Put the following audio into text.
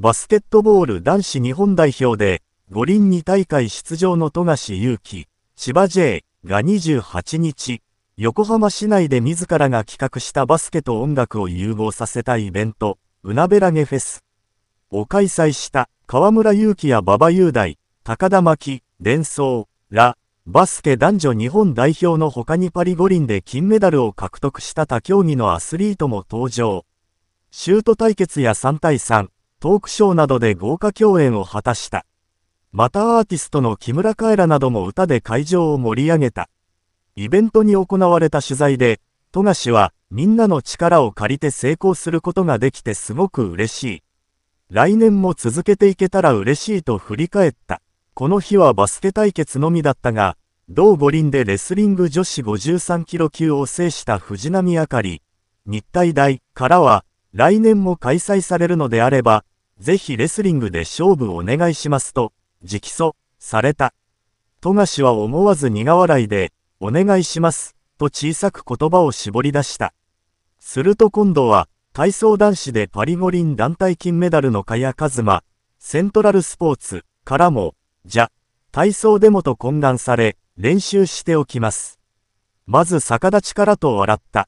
バスケットボール男子日本代表で、五輪2大会出場の富樫勇樹、千葉 J が28日、横浜市内で自らが企画したバスケと音楽を融合させたイベント、うなべらげフェスを開催した河村勇樹や馬場雄大、高田巻、伝奏、ら、バスケ男女日本代表の他にパリ五輪で金メダルを獲得した他競技のアスリートも登場。シュート対決や3対3、トークショーなどで豪華共演を果たした。またアーティストの木村カエラなども歌で会場を盛り上げた。イベントに行われた取材で、富樫は、みんなの力を借りて成功することができてすごく嬉しい。来年も続けていけたら嬉しいと振り返った。この日はバスケ対決のみだったが、同五輪でレスリング女子53キロ級を制した藤波あかり、日体大からは、来年も開催されるのであれば、ぜひレスリングで勝負お願いしますと、直訴、された。富樫は思わず苦笑いで、お願いします、と小さく言葉を絞り出した。すると今度は、体操男子でパリ五輪団体金メダルの萱和馬、セントラルスポーツからも、じゃ、体操デモと懇願され、練習しておきます。まず逆立ちからと笑った。